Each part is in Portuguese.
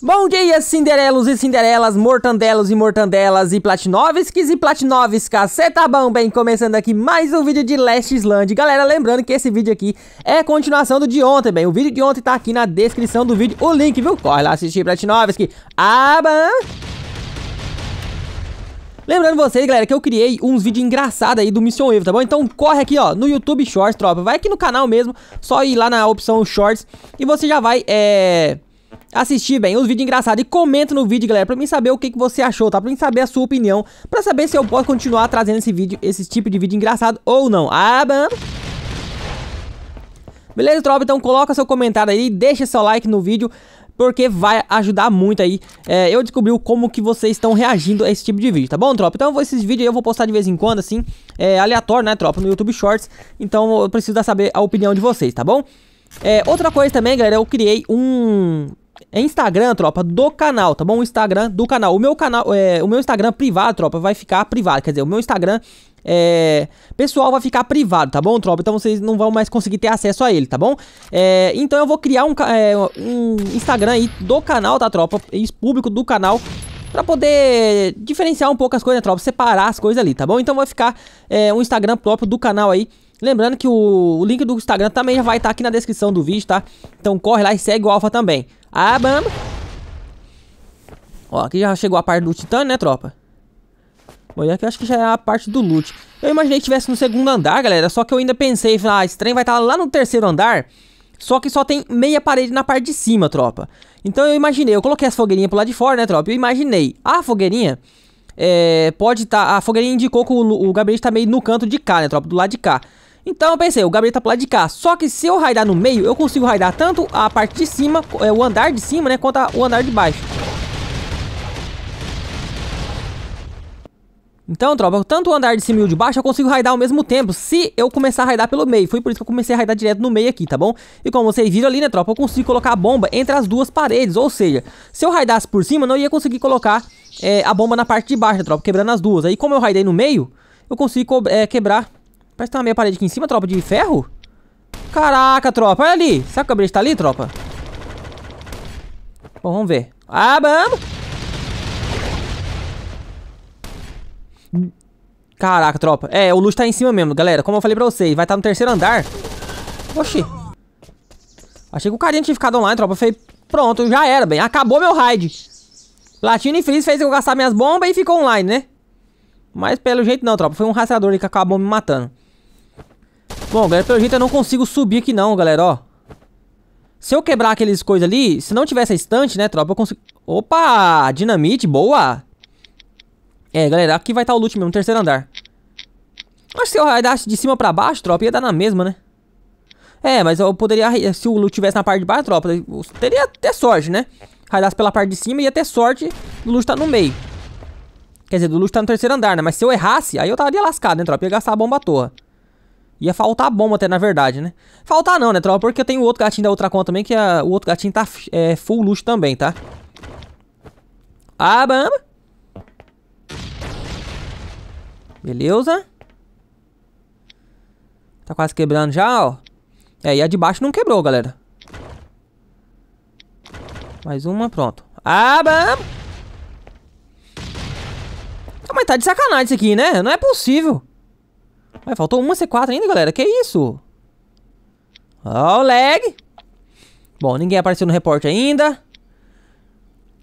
Bom dia, cinderelos e cinderelas, mortandelos e mortandelas e platinovskis e platinovskas, cê tá bom, bem, começando aqui mais um vídeo de Last Island. Galera, lembrando que esse vídeo aqui é continuação do de ontem, bem, o vídeo de ontem tá aqui na descrição do vídeo, o link, viu? Corre lá assistir Platinovski, aba... Lembrando vocês, galera, que eu criei uns vídeos engraçados aí do Mission Evil, tá bom? Então corre aqui, ó, no YouTube Shorts, tropa, vai aqui no canal mesmo, só ir lá na opção Shorts e você já vai, é assistir, bem, os vídeos engraçados. E comenta no vídeo, galera, pra mim saber o que, que você achou, tá? Pra mim saber a sua opinião, pra saber se eu posso continuar trazendo esse vídeo, esse tipo de vídeo engraçado ou não. Ah, bam! Beleza, tropa? Então coloca seu comentário aí, deixa seu like no vídeo, porque vai ajudar muito aí. É, eu descobrir como que vocês estão reagindo a esse tipo de vídeo, tá bom, tropa? Então esses vídeos eu vou postar de vez em quando, assim, é, aleatório, né, tropa? No YouTube Shorts. Então eu preciso saber a opinião de vocês, tá bom? É, outra coisa também, galera, eu criei um Instagram, tropa, do canal, tá bom? O Instagram do canal. O meu canal, é, o meu Instagram privado, tropa, vai ficar privado. Quer dizer, o meu Instagram é, pessoal vai ficar privado, tá bom, tropa? Então vocês não vão mais conseguir ter acesso a ele, tá bom? É, então eu vou criar um, é, um Instagram aí do canal, tá, tropa? Público do canal Pra poder diferenciar um pouco as coisas, né, tropa? Separar as coisas ali, tá bom? Então vai ficar é, um Instagram próprio do canal aí Lembrando que o, o link do Instagram também já vai estar tá aqui na descrição do vídeo, tá? Então corre lá e segue o Alpha também. Ah, bamba! Ó, aqui já chegou a parte do Titânio, né, tropa? Bom, e aqui eu acho que já é a parte do loot. Eu imaginei que tivesse no segundo andar, galera. Só que eu ainda pensei, ah, esse trem vai estar tá lá no terceiro andar. Só que só tem meia parede na parte de cima, tropa. Então eu imaginei, eu coloquei essa fogueirinha pro lado de fora, né, tropa? Eu imaginei. A fogueirinha é, pode estar... Tá, a fogueirinha indicou que o, o gabinete tá meio no canto de cá, né, tropa? Do lado de cá. Então eu pensei, o Gabriel tá pro lado de cá. Só que se eu raidar no meio, eu consigo raidar tanto a parte de cima, é, o andar de cima, né? Quanto o andar de baixo. Então, tropa, tanto o andar de cima e o de baixo eu consigo raidar ao mesmo tempo, se eu começar a raidar pelo meio. Foi por isso que eu comecei a raidar direto no meio aqui, tá bom? E como vocês viram ali, né, tropa, eu consigo colocar a bomba entre as duas paredes, ou seja, se eu raidasse por cima, não ia conseguir colocar é, a bomba na parte de baixo, né, tropa, quebrando as duas. Aí, como eu raidei no meio, eu consigo é, quebrar Parece que tem uma meia parede aqui em cima, tropa, de ferro. Caraca, tropa, olha ali. Será que o gabinete tá ali, tropa? Bom, vamos ver. Ah, vamos! Caraca, tropa. É, o luxo tá em cima mesmo, galera. Como eu falei pra vocês, vai estar tá no terceiro andar. Oxi. Achei que o carinha tinha ficado online, tropa. Foi falei, pronto, já era, bem. Acabou meu raid. Platino infeliz fez eu gastar minhas bombas e ficou online, né? Mas pelo jeito não, tropa. Foi um rastreador ali que acabou me matando. Bom, galera, pelo jeito eu não consigo subir aqui não, galera, ó. Se eu quebrar aqueles coisas ali, se não tivesse a estante, né, tropa, eu consigo... Opa, dinamite, boa. É, galera, aqui vai estar tá o loot mesmo, terceiro andar. Acho que se eu raidasse de cima pra baixo, tropa, ia dar na mesma, né? É, mas eu poderia, se o loot tivesse na parte de baixo, tropa, eu teria até sorte, né? Raidasse pela parte de cima, ia ter sorte do loot tá no meio. Quer dizer, do loot tá no terceiro andar, né? Mas se eu errasse, aí eu estaria lascado, né, tropa? Ia gastar a bomba à toa. Ia faltar bomba até, na verdade, né? Faltar não, né, tropa? Porque eu tenho outro gatinho da outra conta também, que a, o outro gatinho tá é, full luxo também, tá? Ah, bamba! Beleza. Tá quase quebrando já, ó. É, e a de baixo não quebrou, galera. Mais uma, pronto. Ah, bamba! Mas tá de sacanagem isso aqui, né? Não é possível. Ué, faltou uma C4 ainda, galera. Que isso? Ó, oh, lag. Bom, ninguém apareceu no reporte ainda.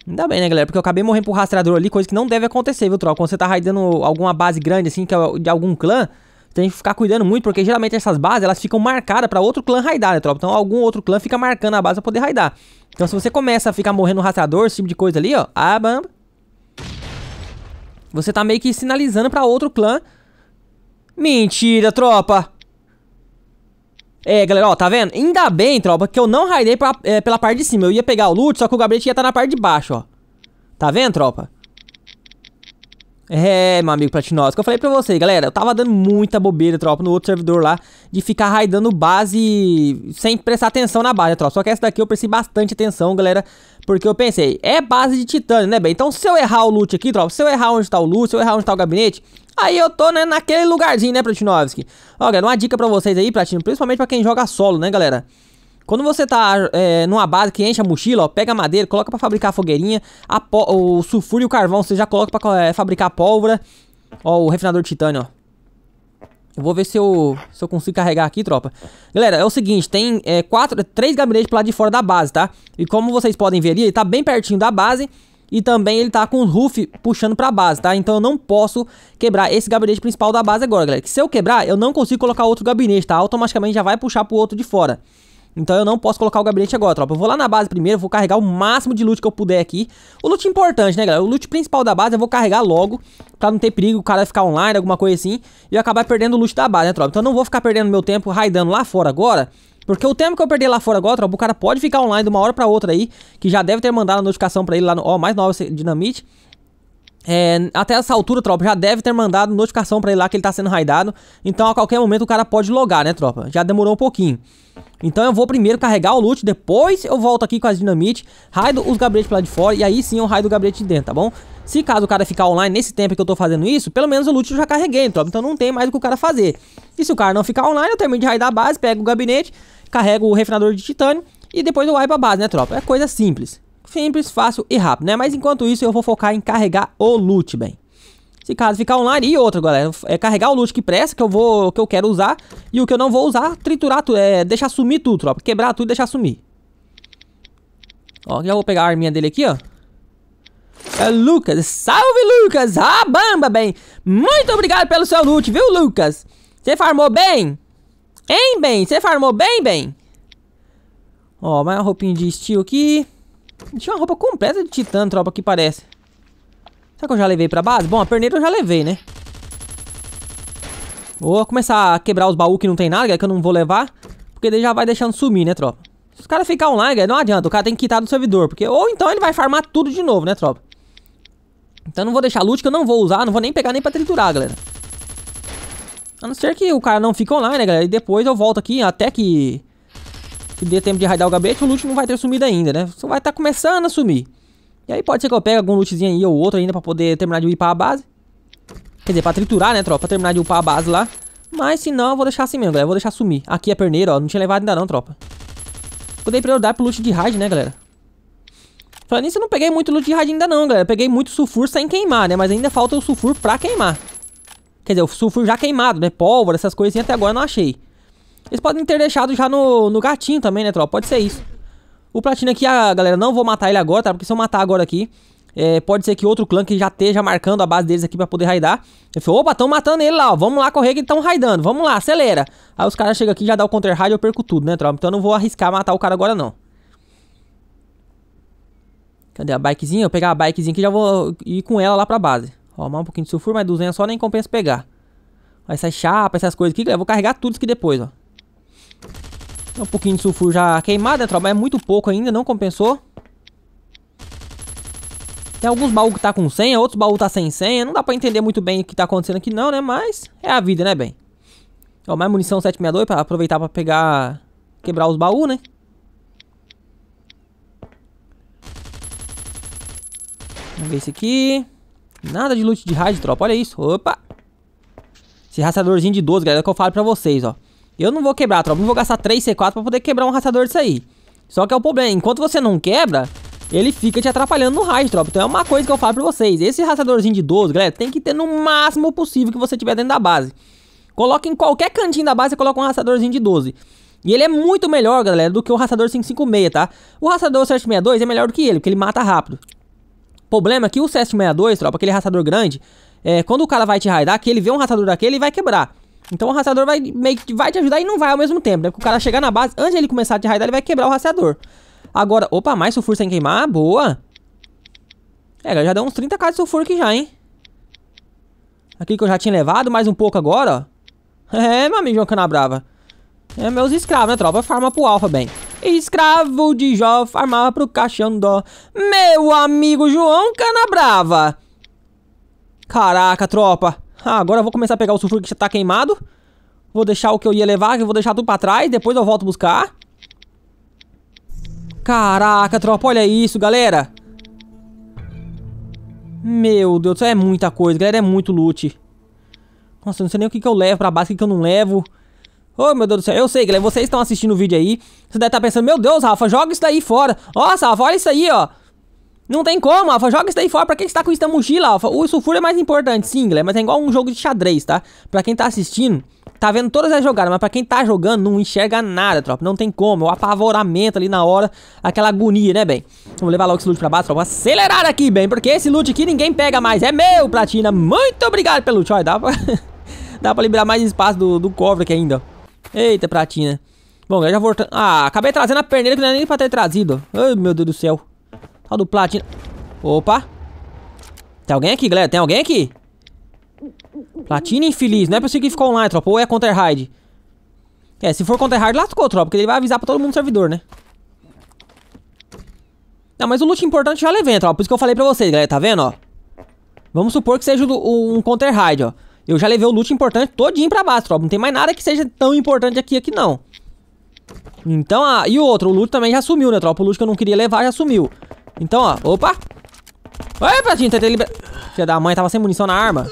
Ainda bem, né, galera? Porque eu acabei morrendo pro rastreador ali, coisa que não deve acontecer, viu, Troll? Quando você tá raidando alguma base grande, assim, que é de algum clã, tem que ficar cuidando muito, porque geralmente essas bases, elas ficam marcadas pra outro clã raidar, né, Troll? Então algum outro clã fica marcando a base pra poder raidar. Então se você começa a ficar morrendo no rastreador, esse tipo de coisa ali, ó, ah, bamba. Você tá meio que sinalizando pra outro clã Mentira, tropa. É, galera, ó, tá vendo? Ainda bem, tropa, que eu não raidei pra, é, pela parte de cima. Eu ia pegar o loot, só que o gabinete ia estar tá na parte de baixo, ó. Tá vendo, tropa? É, meu amigo Platinós, que eu falei pra vocês, galera, eu tava dando muita bobeira, tropa, no outro servidor lá, de ficar raidando base sem prestar atenção na base, tropa. Só que essa daqui eu prestei bastante atenção, galera, porque eu pensei, é base de titânio, né, bem? Então se eu errar o loot aqui, tropa, se eu errar onde tá o loot, se eu errar onde tá o gabinete, aí eu tô, né, naquele lugarzinho, né, Platinovski? Ó, galera, uma dica pra vocês aí, Platino, principalmente pra quem joga solo, né, galera? Quando você tá é, numa base que enche a mochila, ó, pega madeira, coloca para fabricar a fogueirinha, a o sulfuro e o carvão você já coloca para é, fabricar pólvora. Ó, o refinador de titânio, ó. Eu vou ver se eu, se eu consigo carregar aqui, tropa. Galera, é o seguinte, tem é, quatro, três gabinetes pro lado de fora da base, tá? E como vocês podem ver ali, ele tá bem pertinho da base e também ele tá com o roof puxando pra base, tá? Então eu não posso quebrar esse gabinete principal da base agora, galera. Que se eu quebrar, eu não consigo colocar outro gabinete, tá? Automaticamente já vai puxar pro outro de fora. Então eu não posso colocar o gabinete agora, tropa. Eu vou lá na base primeiro, vou carregar o máximo de loot que eu puder aqui. O loot importante, né, galera? O loot principal da base eu vou carregar logo, pra não ter perigo o cara ficar online, alguma coisa assim, e eu acabar perdendo o loot da base, né, tropa? Então eu não vou ficar perdendo meu tempo raidando lá fora agora, porque o tempo que eu perder lá fora agora, tropa, o cara pode ficar online de uma hora pra outra aí, que já deve ter mandado a notificação pra ele lá no... Ó, mais nova dinamite. É, até essa altura, tropa, já deve ter mandado notificação para ele lá que ele tá sendo raidado. Então, a qualquer momento, o cara pode logar, né, tropa? Já demorou um pouquinho. Então, eu vou primeiro carregar o loot, depois eu volto aqui com as dinamite, raido os gabinetes pra lá de fora e aí sim eu raido o gabinete de dentro, tá bom? Se caso o cara ficar online nesse tempo que eu tô fazendo isso, pelo menos o loot eu já carreguei, tropa. Então, não tem mais o que o cara fazer. E se o cara não ficar online, eu termino de raidar a base, pego o gabinete, carrego o refinador de titânio e depois eu wipe a base, né, tropa? É coisa simples. Simples, fácil e rápido, né? Mas enquanto isso, eu vou focar em carregar o loot, bem. Se caso ficar online e outro, galera, é carregar o loot que presta, que eu vou, que eu quero usar, e o que eu não vou usar, triturar tudo, é deixar sumir tudo, tropa, quebrar tudo e deixar sumir. Ó, já vou pegar a arminha dele aqui, ó. É Lucas, salve Lucas, ah ah, bem. Muito obrigado pelo seu loot, viu, Lucas? Você farmou bem? Hein, bem? Você farmou bem, bem? Ó, mais uma roupinha de estilo aqui. Tinha uma roupa completa de titã, tropa, que parece. Será que eu já levei pra base? Bom, a perneira eu já levei, né? Vou começar a quebrar os baús que não tem nada, é que eu não vou levar. Porque daí já vai deixando sumir, né, tropa? Se os caras ficar online, não adianta. O cara tem que quitar do servidor. porque Ou então ele vai farmar tudo de novo, né, tropa? Então não vou deixar loot que eu não vou usar. Não vou nem pegar nem pra triturar, galera. A não ser que o cara não fique online, né, galera? E depois eu volto aqui até que que dê tempo de raidar o gabete, o loot não vai ter sumido ainda, né? Só vai estar tá começando a sumir. E aí pode ser que eu pegue algum lootzinho aí ou outro ainda pra poder terminar de ir a base. Quer dizer, pra triturar, né, tropa? Pra terminar de upar a base lá. Mas se não, eu vou deixar assim mesmo, galera. Eu vou deixar sumir. Aqui é perneiro, ó. Não tinha levado ainda não, tropa. Eu dei prioridade pro loot de raid, né, galera? Falando nisso, eu não peguei muito loot de raid ainda não, galera. Eu peguei muito sulfur sem queimar, né? Mas ainda falta o sulfur pra queimar. Quer dizer, o sulfur já queimado, né? Pólvora, essas coisinhas até agora eu não achei. Eles podem ter deixado já no, no gatinho também, né, tropa? Pode ser isso. O Platina aqui, a galera, não vou matar ele agora, tá? Porque se eu matar agora aqui, é, pode ser que outro clã que já esteja marcando a base deles aqui pra poder raidar. Ele falou, opa, estão matando ele lá, ó. Vamos lá correr que estão raidando. Vamos lá, acelera. Aí os caras chegam aqui, já dá o counter raid, eu perco tudo, né, tropa? Então eu não vou arriscar matar o cara agora, não. Cadê a bikezinha? Eu pegar a bikezinha aqui e já vou ir com ela lá pra base. Ó, mais um pouquinho de sulfur, mas 200 só, nem compensa pegar. Essas chapas, essas coisas aqui, eu vou carregar tudo isso aqui depois, ó. É um pouquinho de sulfur já queimado, né, tropa? Mas é muito pouco ainda, não compensou. Tem alguns baús que tá com senha, outros baús tá sem senha. Não dá pra entender muito bem o que tá acontecendo aqui não, né? Mas é a vida, né, bem? Ó, mais munição 762 pra aproveitar pra pegar... Quebrar os baús, né? Vamos ver esse aqui. Nada de loot de raid, tropa. Olha isso. Opa! Esse rastreadorzinho de 12, galera, é que eu falo pra vocês, ó. Eu não vou quebrar, tropa. Não vou gastar 3 C4 pra poder quebrar um raçador disso aí. Só que é o problema. Enquanto você não quebra, ele fica te atrapalhando no raid, tropa. Então é uma coisa que eu falo pra vocês. Esse raçadorzinho de 12, galera, tem que ter no máximo possível que você tiver dentro da base. Coloca em qualquer cantinho da base, você coloca um raçadorzinho de 12. E ele é muito melhor, galera, do que o raçador 556, tá? O raçador 762 é melhor do que ele, porque ele mata rápido. O problema é que o 762, tropa, aquele raçador grande, é, quando o cara vai te raidar, que ele vê um raçador daquele, ele vai quebrar. Então o rastreador vai meio que vai te ajudar e não vai ao mesmo tempo, né? Porque o cara chegar na base, antes de ele começar a te raidar, ele vai quebrar o rastreador. Agora, opa, mais sulfur sem queimar, boa. É, já deu uns 30k de sulfuro aqui já, hein? Aqui que eu já tinha levado, mais um pouco agora, ó. É, meu amigo João Canabrava. É meus escravos, né, tropa? Farma pro alfa, bem. Escravo de Jó farmava pro Caxandó. Meu amigo João Canabrava. Caraca, tropa. Ah, agora eu vou começar a pegar o sulfuro que já tá queimado. Vou deixar o que eu ia levar, que eu vou deixar tudo pra trás. Depois eu volto buscar. Caraca, tropa, olha isso, galera. Meu Deus, isso é muita coisa, galera, é muito loot. Nossa, eu não sei nem o que, que eu levo pra base, o que, que eu não levo. Ô, oh, meu Deus do céu, eu sei, galera, vocês estão assistindo o vídeo aí. Você deve estar tá pensando, meu Deus, Rafa, joga isso daí fora. Nossa, Rafa, olha isso aí, ó. Não tem como, Alfa. Joga isso daí fora. Pra quem está com isso na mochila, Alfa, o sulfuro é mais importante, sim, galera. Mas é igual um jogo de xadrez, tá? Pra quem tá assistindo, tá vendo todas as jogadas. Mas pra quem tá jogando, não enxerga nada, tropa. Não tem como. É o apavoramento ali na hora. Aquela agonia, né, bem? Vamos levar logo esse loot pra baixo, tropa. Acelerar aqui, bem. Porque esse loot aqui ninguém pega mais. É meu, Platina. Muito obrigado pelo loot. Olha, dá pra... dá pra liberar mais espaço do, do cover aqui ainda, Eita, Platina. Bom, eu já voltando. Ah, acabei trazendo a perneira que não era é nem pra ter trazido. Ai, meu Deus do céu. Tal do platina. Opa. Tem alguém aqui, galera? Tem alguém aqui? Platina infeliz. Não é possível que ficou online, tropa. Ou é counter hard. É, se for counter hard, lascou, tropa. Porque ele vai avisar pra todo mundo do servidor, né? Não, mas o loot importante já levei, tropa. Por isso que eu falei pra vocês, galera. Tá vendo, ó? Vamos supor que seja um counter hard, ó. Eu já levei o loot importante todinho pra baixo, tropa. Não tem mais nada que seja tão importante aqui, aqui não. Então, ah, e o outro, o loot também já sumiu, né, tropa? O loot que eu não queria levar já sumiu. Então, ó. Opa! Olha, Patinho, tentei tá liberar. Filha da mãe, tava sem munição na arma.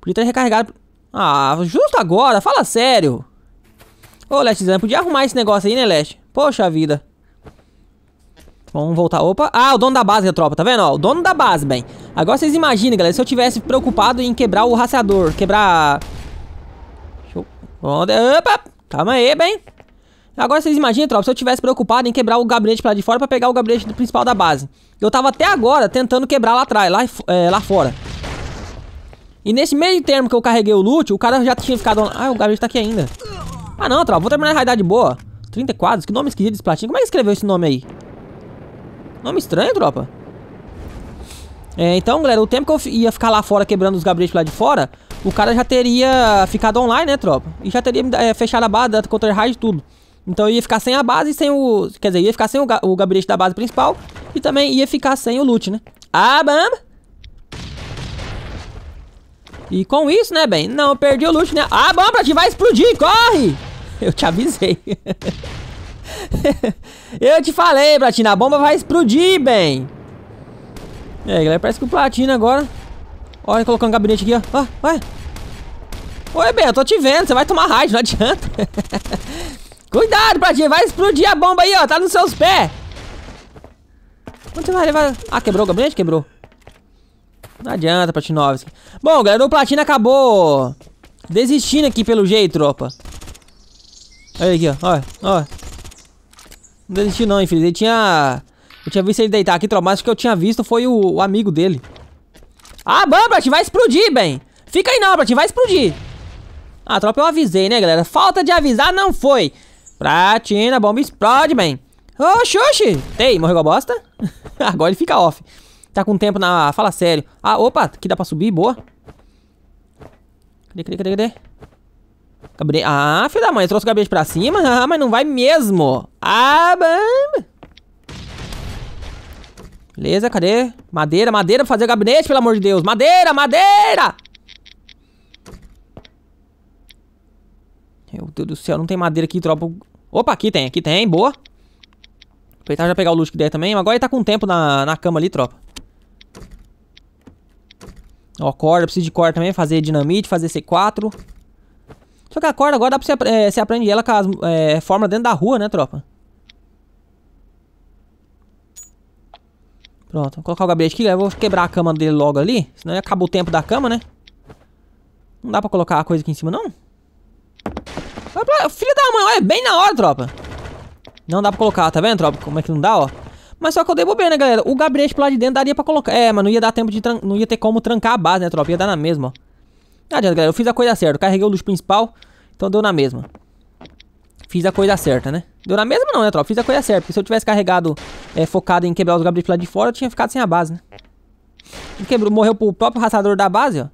Podia ter recarregado. Ah, justo agora, fala sério. Ô, Lashzan, podia arrumar esse negócio aí, né, Lash? Poxa vida. Vamos voltar. Opa. Ah, o dono da base tropa, tá vendo? Ó, o dono da base, bem. Agora vocês imaginem, galera, se eu tivesse preocupado em quebrar o rastreador. quebrar... Deixa eu... Opa! Calma aí, bem. Agora vocês imaginem, tropa, se eu tivesse preocupado em quebrar o gabinete pra de fora pra pegar o gabinete principal da base. Eu tava até agora tentando quebrar lá atrás, lá, é, lá fora. E nesse meio termo que eu carreguei o loot, o cara já tinha ficado... Ah, o gabinete tá aqui ainda. Ah não, tropa, vou terminar a raidade boa. 30 quadros, que nome esquisito esse platinho. Como é que escreveu esse nome aí? Nome estranho, tropa. É, então, galera, o tempo que eu ia ficar lá fora quebrando os gabinetes lá de fora, o cara já teria ficado online, né, tropa? E já teria é, fechado a barra, contra-raid e tudo. Então eu ia ficar sem a base e sem o... Quer dizer, ia ficar sem o, ga o gabinete da base principal e também ia ficar sem o loot, né? Ah, bamba! E com isso, né, bem? Não, perdi o loot, né? Ah, bomba, te vai explodir, corre! Eu te avisei. eu te falei, Platina, a bomba vai explodir, bem. É, galera, parece que o Platina agora... Olha, colocando o gabinete aqui, ó. Ah, ué. Oi, Ben, eu tô te vendo. Você vai tomar raio, não adianta. Cuidado, Pratinha. Vai explodir a bomba aí, ó. Tá nos seus pés. Quando você vai levar... Ah, quebrou o gabinete? Quebrou. Não adianta, Platinovski. Bom, galera, o Platina acabou desistindo aqui pelo jeito, tropa. Olha aqui, ó. ó. Não desistiu não, infeliz. Ele tinha... Eu tinha visto ele deitar aqui, tropa. Mas o que eu tinha visto foi o, o amigo dele. Ah, bom, Platin, vai explodir, bem. Fica aí não, Platin, vai explodir. Ah, tropa, eu avisei, né, galera? Falta de avisar não foi. Pratina, bomba explode, man. Oxi, Xuxi. Tem morreu a bosta? Agora ele fica off. Tá com tempo na... Fala sério. Ah, opa, aqui dá pra subir, boa. Cadê, cadê, cadê, cadê? Ah, filho da mãe, trouxe o gabinete pra cima? Ah, mas não vai mesmo. Ah, bamba. Beleza, cadê? Madeira, madeira pra fazer gabinete, pelo amor de Deus. Madeira, madeira! Meu Deus do céu, não tem madeira aqui, tropa. Opa, aqui tem, aqui tem, boa. Aproveitar já pegar o loot que der também. Agora ele tá com tempo na, na cama ali, tropa. Ó, corda, preciso de corda também, fazer dinamite, fazer C4. Só que a corda agora dá pra você, é, você aprender ela com as é, formas dentro da rua, né, tropa? Pronto, vou colocar o gabinete aqui, eu vou quebrar a cama dele logo ali, senão acabou o tempo da cama, né? Não dá pra colocar a coisa aqui em cima, não? Filha da mãe, olha, bem na hora, tropa. Não dá pra colocar, tá vendo, tropa? Como é que não dá, ó. Mas só que eu dei bobeira, né, galera? O gabinete pra lá de dentro daria pra colocar. É, mas não ia dar tempo de... Tran... Não ia ter como trancar a base, né, tropa? Ia dar na mesma, ó. Não adianta, galera. Eu fiz a coisa certa. carreguei o luz principal, então deu na mesma. Fiz a coisa certa, né? Deu na mesma não, né, tropa? Fiz a coisa certa. Porque se eu tivesse carregado, é, focado em quebrar os gabinetes lá de fora, eu tinha ficado sem a base, né? Ele quebrou, morreu pro próprio raçador da base, ó.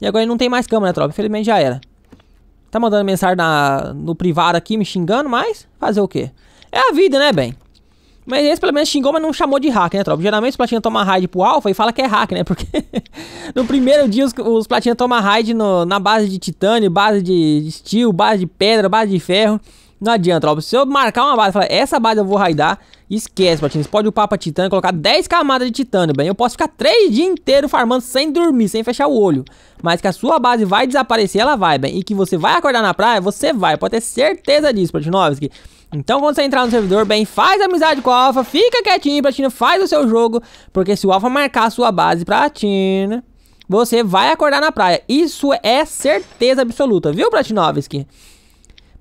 E agora ele não tem mais cama, né, tropa? Infelizmente já era. Tá mandando mensagem na, no privado aqui, me xingando, mas fazer o quê? É a vida, né, bem? Mas esse pelo menos xingou, mas não chamou de hack, né, tropa? Geralmente os platina toma raid pro alfa e fala que é hack, né? Porque no primeiro dia os, os platina toma raid no, na base de titânio, base de, de steel, base de pedra, base de ferro. Não adianta, ó. Se eu marcar uma base e falar, essa base eu vou raidar, esquece, Você Pode upar pra titânio e colocar 10 camadas de titânio, bem. Eu posso ficar 3 dias inteiros farmando sem dormir, sem fechar o olho. Mas que a sua base vai desaparecer, ela vai, bem. E que você vai acordar na praia, você vai. Pode ter certeza disso, Patinovski. Então, quando você entrar no servidor, bem, faz amizade com o Alpha, fica quietinho, Platina, faz o seu jogo, porque se o Alpha marcar a sua base, Platina, você vai acordar na praia. Isso é certeza absoluta, viu, Platinovski?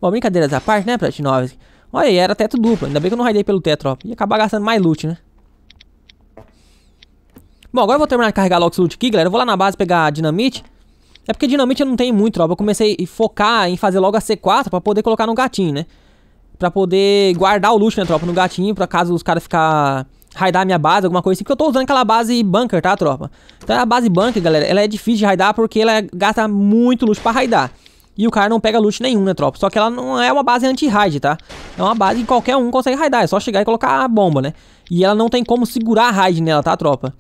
Bom, brincadeiras à parte, né, Platinovski? Olha aí, era teto duplo. Ainda bem que eu não raidei pelo teto, ó. Ia acabar gastando mais loot, né? Bom, agora eu vou terminar de carregar logo esse loot aqui, galera. Eu vou lá na base pegar dinamite. É porque dinamite eu não tenho muito, tropa. Eu comecei a focar em fazer logo a C4 pra poder colocar no gatinho, né? Pra poder guardar o loot, né, tropa? No gatinho, pra caso os caras ficar raidar a minha base, alguma coisa assim. Porque eu tô usando aquela base bunker, tá, tropa? Então a base bunker, galera, ela é difícil de raidar porque ela é, gasta muito loot pra raidar. E o cara não pega loot nenhum, né, tropa? Só que ela não é uma base anti-raid, tá? É uma base que qualquer um consegue raidar. É só chegar e colocar a bomba, né? E ela não tem como segurar a raid nela, tá, tropa?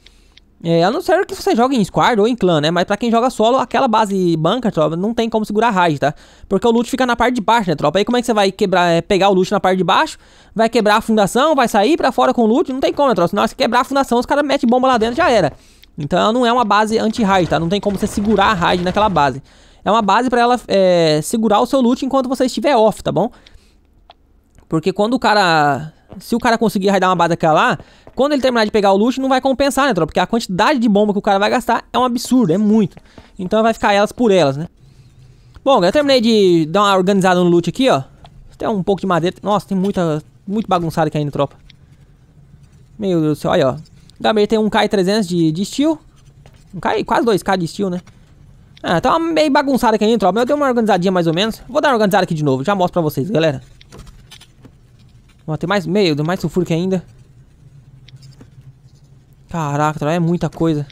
É, a não ser que você jogue em squad ou em clã, né? Mas pra quem joga solo, aquela base banca, tropa, não tem como segurar a raid, tá? Porque o loot fica na parte de baixo, né, tropa? Aí como é que você vai quebrar, é, pegar o loot na parte de baixo? Vai quebrar a fundação, vai sair pra fora com o loot? Não tem como, né, tropa? Senão se quebrar a fundação, os caras metem bomba lá dentro já era. Então ela não é uma base anti-raid, tá? Não tem como você segurar a raid naquela base. É uma base para ela é, segurar o seu loot enquanto você estiver off, tá bom? Porque quando o cara... Se o cara conseguir raidar uma base daquela lá, quando ele terminar de pegar o loot, não vai compensar, né, tropa? Porque a quantidade de bomba que o cara vai gastar é um absurdo, é muito. Então vai ficar elas por elas, né? Bom, eu terminei de dar uma organizada no loot aqui, ó. Tem um pouco de madeira. Nossa, tem muita... Muito bagunçado aqui ainda, tropa. Meu Deus do céu, olha, ó. Gabriel tem 1k e 300 de, de steel. 1k e quase 2k de steel, né? Ah, tá meio bagunçado aqui dentro, ó. Mas eu dei uma organizadinha mais ou menos. Vou dar uma organizada aqui de novo, já mostro pra vocês, galera. Ó, tem mais meio, tem mais aqui ainda. Caraca, é muita coisa.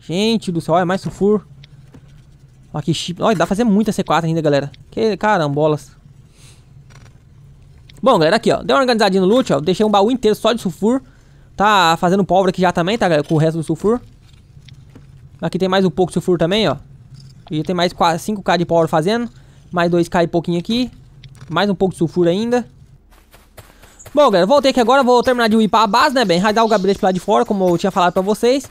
Gente do céu, olha, mais sulfuro. Olha que chip. Olha, dá pra fazer muita C4 ainda, galera. Que carambolas. Bom, galera, aqui, ó. Deu uma organizadinha no loot, ó. Deixei um baú inteiro só de sulfur. Tá fazendo pólvora aqui já também, tá, galera? Com o resto do sulfur. Aqui tem mais um pouco de sulfur também, ó. E tem mais 5k de power fazendo. Mais 2k e pouquinho aqui. Mais um pouco de sulfuro ainda. Bom, galera, voltei aqui agora. Vou terminar de whipar a base, né, bem? Raidar o gabinete lá de fora, como eu tinha falado pra vocês.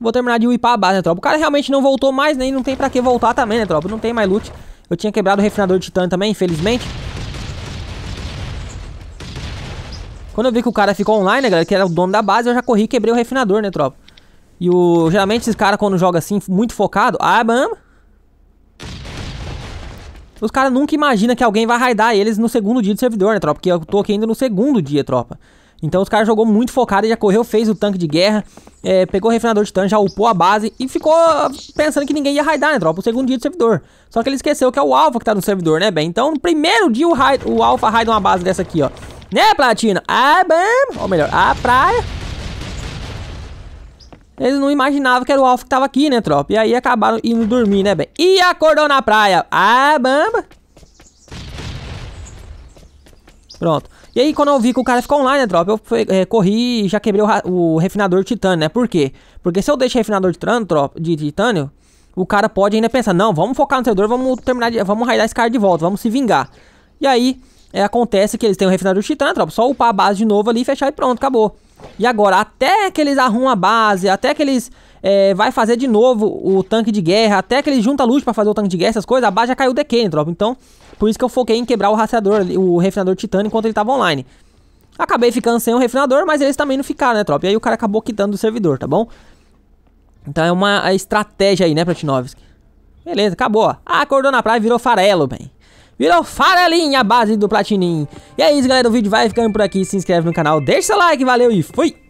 Vou terminar de whipar a base, né, tropa? O cara realmente não voltou mais, nem né, não tem pra que voltar também, né, tropa? Não tem mais loot. Eu tinha quebrado o refinador de titânio também, infelizmente. Quando eu vi que o cara ficou online, né, galera, que era o dono da base, eu já corri e quebrei o refinador, né, tropa? E o... Geralmente esses caras, quando jogam assim, muito focado... Ah, bamba. Os caras nunca imaginam que alguém vai raidar eles no segundo dia do servidor, né, tropa? Porque eu tô aqui ainda no segundo dia, tropa. Então os caras jogou muito focado, já correu, fez o tanque de guerra, é, pegou o refinador de tanque já upou a base e ficou pensando que ninguém ia raidar, né, tropa? O segundo dia do servidor. Só que ele esqueceu que é o alfa que tá no servidor, né, bem? Então no primeiro dia o, raid, o alfa raida uma base dessa aqui, ó. Né, Platina? Ah, bem Ou melhor, a praia. Eles não imaginavam que era o Alf que tava aqui, né, tropa? E aí acabaram indo dormir, né, bem? E acordou na praia. Ah, bamba. Pronto. E aí, quando eu vi que o cara ficou online, né, tropa, eu fui, é, corri e já quebrei o, o, refinador de titânio, né? Por quê? Porque se eu deixar refinador de titânio, tropa, de titânio, o cara pode ainda pensar, não, vamos focar no treinador, vamos terminar, de, vamos raidar esse cara de volta, vamos se vingar. E aí, é, acontece que eles têm o um refinador de titânio, né, tropa, só upar a base de novo ali, fechar e pronto, acabou. E agora, até que eles arrumam a base, até que eles é, vai fazer de novo o tanque de guerra, até que eles juntam luz para fazer o tanque de guerra, essas coisas, a base já caiu de quem, tropa. Então, por isso que eu foquei em quebrar o rastreador, o refinador titânio enquanto ele tava online. Acabei ficando sem o refinador, mas eles também não ficaram, né, tropa? E aí o cara acabou quitando o servidor, tá bom? Então é uma estratégia aí, né, pratinovski Beleza, acabou, Ah, acordou na praia e virou farelo, bem. Virou farelinha a base do Platinim. E é isso, galera. O vídeo vai ficando por aqui. Se inscreve no canal, deixa seu like, valeu e fui!